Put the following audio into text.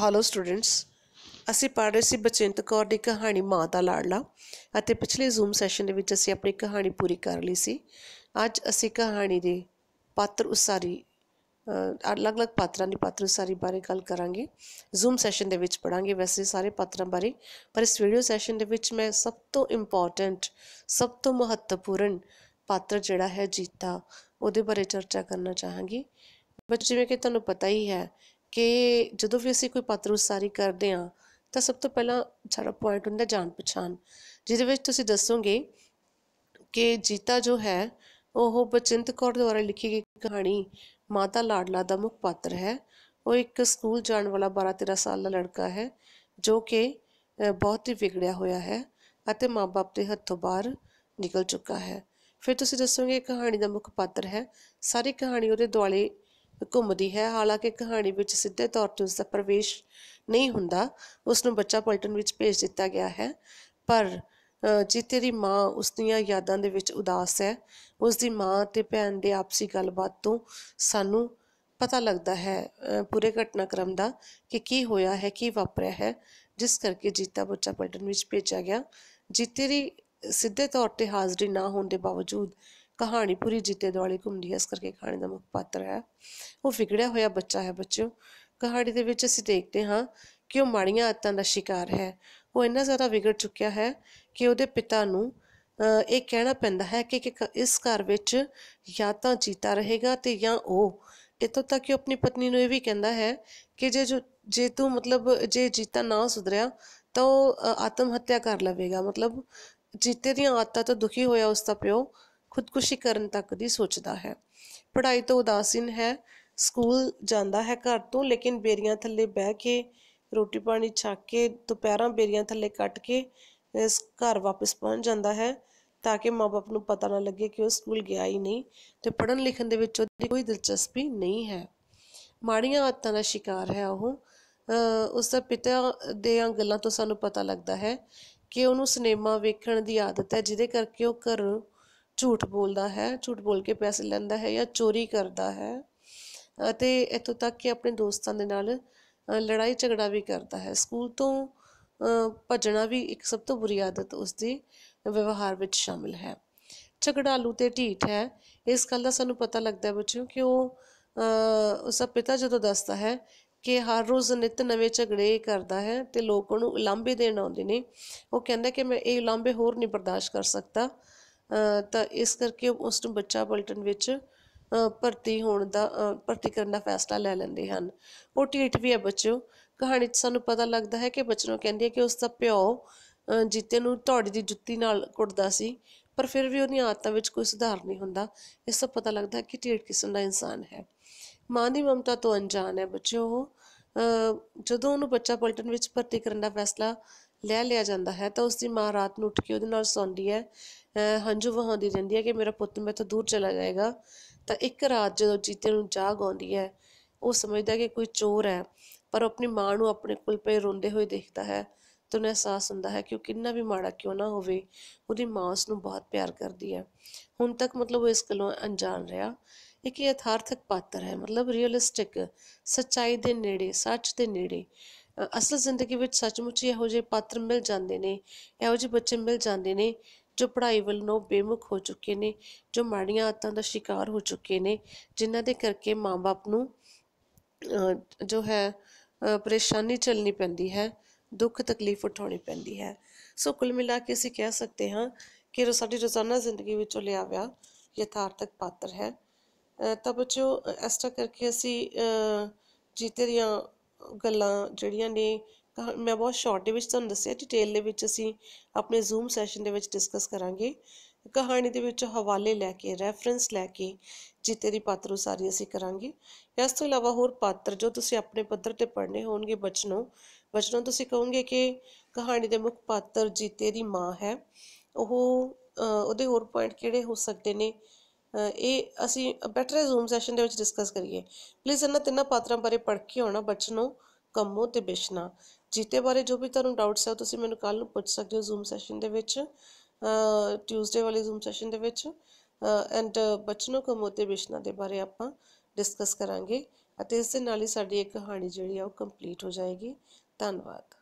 hello students ਅਸੀਂ ਪੜ੍ਹ ਰਹੇ ਸੀ ਬਚਿੰਤ ਕੌਰ ਦੀ ਕਹਾਣੀ ਮਾਂ ਦਾ ਲਾੜਲਾ ਅਤੇ ਪਿਛਲੇ ਜ਼ੂਮ ਸੈਸ਼ਨ ਦੇ ਵਿੱਚ ਅਸੀਂ ਆਪਣੀ ਕਹਾਣੀ ਪੂਰੀ ਕਰ ਲਈ ਸੀ ਅੱਜ ਅਸੀਂ ਕਹਾਣੀ ਦੇ ਪਾਤਰ ਉਸਾਰੀ ਅਲੱਗ-ਅਲੱਗ ਪਾਤਰਾਂ ਦੀ ਪਾਤਰ ਉਸਾਰੀ ਬਾਰੇ ਗੱਲ ਕਰਾਂਗੇ ਜ਼ੂਮ ਸੈਸ਼ਨ ਦੇ ਵਿੱਚ ਪੜਾਂਗੇ ਵੈਸੇ ਸਾਰੇ ਪਾਤਰਾਂ ਬਾਰੇ ਪਰ ਇਸ ਵੀਡੀਓ ਸੈਸ਼ਨ ਦੇ ਵਿੱਚ ਮੈਂ ਸਭ ਤੋਂ ਇੰਪੋਰਟੈਂਟ ਸਭ ਤੋਂ ਮਹੱਤਵਪੂਰਨ ਪਾਤਰ ਜਿਹੜਾ ਹੈ ਜੀਤਾ ਉਹਦੇ ਬਾਰੇ ਚਰਚਾ ਕਰਨਾ ਚਾਹਾਂਗੀ ਬੱਚੇ ਜਿਵੇਂ ਕਿ ਤੁਹਾਨੂੰ ਪਤਾ ਹੀ ਹੈ ਕਿ ਜਦੋਂ ਵੀ ਅਸੀਂ ਕੋਈ ਪਾਤਰ ਉਸਾਰੀ ਕਰਦੇ ਆ ਤਾਂ ਸਭ ਤੋਂ ਪਹਿਲਾਂ ਸਾਡਾ ਪੁਆਇੰਟ ਹੁੰਦਾ ਜਾਣ ਪਛਾਣ ਜਿਹਦੇ ਵਿੱਚ ਤੁਸੀਂ ਦੱਸੋਗੇ ਕਿ ਜੀਤਾ ਜੋ ਹੈ ਉਹ ਬਚਿੰਤ ਕੌਰ ਦੁਆਰਾ ਲਿਖੀ ਗਈ ਕਹਾਣੀ ਮਾਤਾ ਲਾਡਲਾ ਦਾ ਮੁੱਖ ਪਾਤਰ ਹੈ ਉਹ ਇੱਕ ਸਕੂਲ ਜਾਣ ਵਾਲਾ 12-13 ਸਾਲ ਦਾ ਲੜਕਾ ਹੈ ਜੋ ਕਿ ਬਹੁਤ ਹੀ ਵਿਗੜਿਆ ਹੋਇਆ ਹੈ ਅਤੇ ਮਾਪੇ ਦੇ ਹੱਥੋਂ ਬਾਹਰ ਨਿਕਲ ਚੁੱਕਾ ਹੈ ਫਿਰ ਤੁਸੀਂ ਦੱਸੋਗੇ ਕਹਾਣੀ ਦਾ ਮੁੱਖ ਪਾਤਰ ਹੈ ਸਾਰੀ ਕਹਾਣੀ ਉਹਦੇ ਦੁਆਲੇ ਘੁੰਮਦੀ ਹੈ ਹਾਲਾਂਕਿ ਕਹਾਣੀ ਵਿੱਚ ਸਿੱਧੇ ਤੌਰ ਤੇ ਉਸ ਦਾ ਪ੍ਰਵੇਸ਼ ਨਹੀਂ ਹੁੰਦਾ ਉਸ ਨੂੰ ਬੱਚਾ ਪਲਟਨ ਵਿੱਚ ਭੇਜ ਦਿੱਤਾ ਗਿਆ ਹੈ ਪਰ ਜਿੱਤੇ ਦੀ ਮਾਂ ਉਸ ਦੀਆਂ ਯਾਦਾਂ ਦੇ ਵਿੱਚ ਉਦਾਸ ਹੈ ਉਸ ਦੀ ਮਾਂ ਤੇ ਭੈਣ ਦੇ ਆਪਸੀ ਗੱਲਬਾਤ ਤੋਂ ਸਾਨੂੰ ਪਤਾ ਲੱਗਦਾ ਹੈ ਪੂਰੇ ਘਟਨਾਕ੍ਰਮ ਦਾ ਕਿ ਕੀ ਹੋਇਆ ਹੈ ਕੀ ਵਾਪਰਿਆ ਹੈ ਜਿਸ ਕਰਕੇ ਜੀਤਾ ਬੱਚਾ ਪਲਟਨ ਵਿੱਚ ਭੇਜਿਆ ਗਿਆ ਜਿੱਤੇ ਦੀ ਸਿੱਧੇ ਤੌਰ ਤੇ ਹਾਜ਼ਰੀ ਨਾ ਹੋਣ ਦੇ ਬਾਵਜੂਦ ਕਹਾਣੀ ਪੂਰੀ ਜਿੱਤੇ ਦੁਆਲੇ ਘੁੰਮਦੀ ਹੈ ਇਸ ਕਰਕੇ ਕਹਾਣੀ ਦਾ ਮੁੱਖ ਪਾਤਰ ਹੈ ਉਹ ਵਿਗੜਿਆ ਹੋਇਆ ਬੱਚਾ ਹੈ ਬੱਚਿਓ ਕਹਾਣੀ ਦੇ ਵਿੱਚ ਅਸੀਂ ਦੇਖਦੇ ਹਾਂ ਕਿ ਉਹ ਮਾੜੀਆਂ ਆਦਤਾਂ ਦਾ ਸ਼ਿਕਾਰ ਹੈ ਉਹ ਇੰਨਾ ਜ਼ਿਆਦਾ ਵਿਗੜ ਚੁੱਕਿਆ ਹੈ ਕਿ ਉਹਦੇ ਪਿਤਾ ਨੂੰ ਇਹ ਕਹਿਣਾ ਪੈਂਦਾ ਹੈ ਕਿ ਇਸ ਘਰ ਵਿੱਚ ਜਾਂ ਤਾਂ ਜੀਤਾ ਰਹੇਗਾ ਤੇ ਜਾਂ ਉਹ ਇਤੋਂ ਤੱਕ ਕਿ ਆਪਣੀ ਪਤਨੀ ਨੂੰ ਇਹ ਵੀ ਕਹਿੰਦਾ ਹੈ ਕਿ ਜੇ ਜੇ ਤੂੰ ਮਤਲਬ ਜੇ ਜੀਤਾ ਨਾ ਸੁਧਰਿਆ ਤਾਂ ਉਹ ਆਤਮ ਹੱਤਿਆ ਕਰ ਲਵੇਗਾ ਮਤਲਬ ਜੀਤੇ ਦੀਆਂ ਆਤਾਂ ਤੋਂ ਦੁਖੀ ਹੋਇਆ ਉਸ ਦਾ ਪਿਓ ਖੁਦਕੁਸ਼ੀ ਕਰਨ ਤੱਕ ਦੀ ਸੋਚਦਾ ਹੈ ਪੜ੍ਹਾਈ ਤੋਂ ਉਦਾਸੀਨ ਹੈ ਸਕੂਲ ਜਾਂਦਾ ਹੈ ਘਰ ਤੋਂ ਲੇਕਿਨ ਬੇਰੀਆਂ ਥੱਲੇ ਬਹਿ ਕੇ ਰੋਟੀ ਪਾਣੀ ਛੱਕ ਕੇ ਦੁਪਹਿਰਾਂ ਬੇਰੀਆਂ ਥੱਲੇ ਕੱਟ ਕੇ ਇਸ ਘਰ ਵਾਪਸ ਪਹੁੰਚ ਜਾਂਦਾ ਹੈ ਤਾਂ ਕਿ ਮਾਪੇ ਨੂੰ ਪਤਾ ਨਾ ਲੱਗੇ ਕਿ ਉਹ ਸਕੂਲ ਗਿਆ ਹੀ ਨਹੀਂ ਤੇ ਪੜਨ ਲਿਖਣ ਦੇ ਵਿੱਚ ਉਹਦੀ ਕੋਈ ਦਿਲਚਸਪੀ ਨਹੀਂ ਹੈ ਮਾੜੀਆਂ ਆਦਤਾਂ ਦਾ ਸ਼ਿਕਾਰ ਹੈ ਉਹ ਉਸ ਦਾ ਪਿਤਾ ਦੇ ਗੱਲਾਂ ਤੋਂ ਸਾਨੂੰ ਪਤਾ ਲੱਗਦਾ ਹੈ ਕਿ ਉਹਨੂੰ ਸਿਨੇਮਾ ਵੇਖਣ ਦੀ ਆਦਤ ਹੈ ਜਿਹਦੇ ਕਰਕੇ ਉਹ ਘਰ ਝੂਠ ਬੋਲਦਾ ਹੈ ਝੂਠ ਬੋਲ ਕੇ ਪੈਸੇ ਲੈਂਦਾ ਹੈ ਜਾਂ ਚੋਰੀ ਕਰਦਾ ਹੈ ਅਤੇ ਇਥੋਂ ਤੱਕ ਕਿ ਆਪਣੇ ਦੋਸਤਾਂ ਦੇ ਨਾਲ ਲੜਾਈ ਝਗੜਾ ਵੀ ਕਰਦਾ ਹੈ ਸਕੂਲ ਤੋਂ ਭੱਜਣਾ ਵੀ ਇੱਕ ਸਭ ਤੋਂ ਬੁਰੀ ਆਦਤ ਉਸ ਦੀ ਵਿਵਹਾਰ ਵਿੱਚ ਸ਼ਾਮਿਲ ਹੈ ਝਗੜਾਲੂ ਤੇ ਢੀਠ ਹੈ ਇਸ ਗੱਲ ਦਾ ਸਾਨੂੰ ਪਤਾ ਲੱਗਦਾ ਹੈ ਬੱਚਿਓ ਕਿ ਉਹ ਉਸ ਦਾ ਪਿਤਾ ਜਦੋਂ ਦੱਸਦਾ ਹੈ ਕਿ ਹਰ ਰੋਜ਼ ਨਿਤ ਨਵੇਂ ਝਗੜੇ ਕਰਦਾ ਹੈ ਤੇ ਲੋਕ ਉਹਨੂੰ ਉਲਾਂਭੇ ਦੇਣ ਆਉਂਦੇ ਨੇ ਉਹ ਕਹਿੰਦਾ ਕਿ ਮੈਂ ਇਹ ਉਲਾਂਭੇ ਹੋਰ ਨਹੀਂ ਬਰਦਾਸ਼ਤ ਕਰ ਸਕਦਾ ਤਾਂ ਇਸ ਕਰਕੇ ਉਸ ਨੂੰ ਬੱਚਾ ਪਲਟਨ ਵਿੱਚ ਭਰਤੀ ਹੋਣ ਦਾ ਭਰਤੀ ਕਰਨ ਦਾ ਫੈਸਲਾ ਲੈ ਲੈਂਦੇ ਹਨ ਉਹ ਟੀਟ ਵੀ ਹੈ ਬੱਚੋ ਕਹਾਣੀ 'ਚ ਸਾਨੂੰ ਪਤਾ ਲੱਗਦਾ ਹੈ ਕਿ ਬਚਨੋ ਕਹਿੰਦੀ ਹੈ ਕਿ ਉਸ ਦਾ ਪਿਓ ਜਿੱਤੇ ਨੂੰ ਤੁਹਾਡੀ ਦੀ ਜੁੱਤੀ ਨਾਲ ਕੁੱਟਦਾ ਸੀ ਪਰ ਫਿਰ ਵੀ ਉਹਦੀ ਆਦਤਾਂ ਵਿੱਚ ਕੋਈ ਸੁਧਾਰ ਨਹੀਂ ਹੁੰਦਾ ਇਸ ਤੋਂ ਪਤਾ ਲੱਗਦਾ ਹੈ ਕਿ ਟੀਟ ਕਿਸਮ ਦਾ ਇਨਸਾਨ ਹੈ ਮਾਂ ਦੀ ਮਮਤਾ ਤੋਂ ਅਣਜਾਣ ਹੈ ਬੱਚੋ ਜਦੋਂ ਉਹਨੂੰ ਬੱਚਾ ਪਲਟਨ ਵਿੱਚ ਭਰਤੀ ਕਰਨ ਦਾ ਫੈਸਲਾ ਲੈ ਲਿਆ ਜਾਂਦਾ ਹੈ ਤਾਂ ਉਸ ਦੀ ਮਾਂ ਰਾਤ ਨੂੰ ਉੱਠ ਕੇ ਉਹਦੇ ਨਾਲ ਸੌਂਦੀ ਹੈ ਹੰਝੂ ਵਹਾਉਂਦੀ ਰਹਿੰਦੀ ਹੈ ਕਿ ਮੇਰਾ ਪੁੱਤ ਮੇਰੇ ਤੋਂ ਦੂਰ ਚਲਾ ਜਾਏਗਾ ਤਾਂ ਇੱਕ ਰਾਤ ਜਦੋਂ ਜੀਤੇ ਨੂੰ ਜਾਗ ਆਉਂਦੀ ਹੈ ਉਹ ਸਮਝਦਾ ਕਿ ਕੋਈ ਚੋਰ ਹੈ ਪਰ ਆਪਣੀ ਮਾਂ ਨੂੰ ਆਪਣੇ ਕੋਲ ਪਏ ਰੋਂਦੇ ਹੋਏ ਦੇਖਦਾ ਹੈ ਤਾਂ ਉਹਨੂੰ ਅਹਿਸਾਸ ਹੁੰਦਾ ਹੈ ਕਿ ਉਹ ਕਿੰਨਾ ਵੀ ਮਾੜਾ ਕਿਉਂ ਨਾ ਹੋਵੇ ਉਹਦੀ ਮਾਂ ਉਸ ਨੂੰ ਬਹੁਤ ਪਿਆਰ ਕਰਦੀ ਹੈ ਹੁਣ ਤੱਕ ਮਤਲਬ ਉਹ ਇਸ ਗੱਲੋਂ ਅਣਜਾਣ ਰਿਹਾ ਇੱਕ ਯਥਾਰਥਕ ਪਾਤਰ ਹੈ ਮਤਲਬ ਰੀਅਲਿਸਟਿਕ ਸੱਚਾਈ ਦੇ ਨੇੜੇ ਸੱਚ ਦੇ ਨੇੜੇ ਅਸਲ ਜ਼ਿੰਦਗੀ ਵਿੱਚ ਸੱਚਮੁੱਚ ਇਹੋ ਜਿਹੇ ਪਾਤਰ ਮਿਲ ਜਾਂਦੇ ਨੇ ਇਹੋ ਜਿਹੇ ਬੱਚੇ ਮਿਲ ਜਾਂਦੇ ਨੇ ਜੋ ਪੜ੍ਹਾਈ ਵੱਲੋਂ ਬੇਮੁਖ ਹੋ ਚੁੱਕੇ ਨੇ ਜੋ ਮਾੜੀਆਂ ਆਦਤਾਂ ਦਾ ਸ਼ਿਕਾਰ ਹੋ ਚੁੱਕੇ ਨੇ ਜਿਨ੍ਹਾਂ ਦੇ ਕਰਕੇ ਮਾਂ-ਬਾਪ ਨੂੰ ਜੋ ਹੈ ਪਰੇਸ਼ਾਨੀ ਚਲਣੀ ਪੈਂਦੀ ਹੈ ਦੁੱਖ ਤਕਲੀਫ ਉਠਾਉਣੀ ਪੈਂਦੀ ਹੈ ਸੋ ਕੁੱਲ ਮਿਲਾ ਕੇ ਅਸੀਂ ਕਹਿ ਸਕਦੇ ਹਾਂ ਕਿ ਸਾਡੀ ਰੋਜ਼ਾਨਾ ਜ਼ਿੰਦਗੀ ਵਿੱਚੋਂ ਲਿਆ ਗਿਆ ਯਥਾਰਥਕ ਪਾਤਰ ਹੈ ਤਾਂ ਬੱਚੋ ਇਸ ਤਰ੍ਹਾਂ ਕਰਕੇ ਅਸੀਂ ਜੀਤੇ ਦੀਆਂ ਗੱਲਾਂ ਜਿਹੜੀਆਂ ਨੇ ਮੈਂ ਬਹੁਤ ਸ਼ਾਰਟ ਦੇ ਵਿੱਚ ਤੁਹਾਨੂੰ ਦੱਸਿਆ ਡਿਟੇਲ ਦੇ ਵਿੱਚ ਅਸੀਂ ਆਪਣੇ ਜ਼ੂਮ ਸੈਸ਼ਨ ਦੇ ਵਿੱਚ ਡਿਸਕਸ ਕਰਾਂਗੇ ਕਹਾਣੀ ਦੇ ਵਿੱਚ ਹਵਾਲੇ ਲੈ ਕੇ ਰੈਫਰੈਂਸ ਲੈ ਕੇ ਜੀਤੇ ਦੀ ਪਾਤਰ ਉਸਾਰੀ ਅਸੀਂ ਕਰਾਂਗੇ ਇਸ ਤੋਂ ਇਲਾਵਾ ਹੋਰ ਪਾਤਰ ਜੋ ਤੁਸੀਂ ਆਪਣੇ ਪੱਤਰ ਤੇ ਪੜ੍ਹਨੇ ਹੋਣਗੇ ਬਚਨੋਂ ਬਚਨੋਂ ਤੁਸੀਂ ਕਹੋਗੇ ਕਿ ਕਹਾਣੀ ਦੇ ਮੁੱਖ ਪਾਤਰ ਜੀਤੇ ਦੀ ਮਾਂ ਹੈ ਉਹ ਉਹਦੇ ਹੋਰ ਪੁਆਇੰਟ ਕਿਹੜੇ ਹੋ ਸਕਦੇ ਨੇ ਇਹ ਅਸੀਂ ਬੈਟਰ ਜ਼ੂਮ ਸੈਸ਼ਨ ਦੇ ਵਿੱਚ ਡਿਸਕਸ ਕਰੀਏ ਪਲੀਜ਼ ਇਹਨਾਂ ਤਿੰਨਾਂ ਪਾਤਰਾਂ ਬਾਰੇ ਪੜ੍ਹ ਕੇ ਆਉਣਾ ਬਚਨੋਂ ਕੰਮੋ ਤੇ ਬਿਸ਼ਨਾ ਜੀਤੇ ਬਾਰੇ ਜੋ ਵੀ ਤੁਹਾਨੂੰ ਡਾਊਟਸ ਹੈ ਤੁਸੀਂ ਮੈਨੂੰ ਕੱਲ ਨੂੰ ਪੁੱਛ ਸਕਦੇ ਹੋ ਜ਼ੂਮ ਸੈਸ਼ਨ ਦੇ ਵਿੱਚ ਟਿਊਜ਼ਡੇ ਵਾਲੀ ਜ਼ੂਮ ਸੈਸ਼ਨ ਦੇ ਵਿੱਚ ਐਂਡ ਬਚਨੋ ਕੋ ਵਿਸ਼ਨਾ ਦੇ ਬਾਰੇ ਆਪਾਂ ਡਿਸਕਸ ਕਰਾਂਗੇ ਅਤੇ ਇਸ ਦੇ ਨਾਲ ਹੀ ਸਾਡੀ ਇੱਕ ਕਹਾਣੀ ਜਿਹੜੀ ਆ ਉਹ ਕੰਪਲੀਟ ਹੋ ਜਾਏਗੀ ਧੰਨਵਾਦ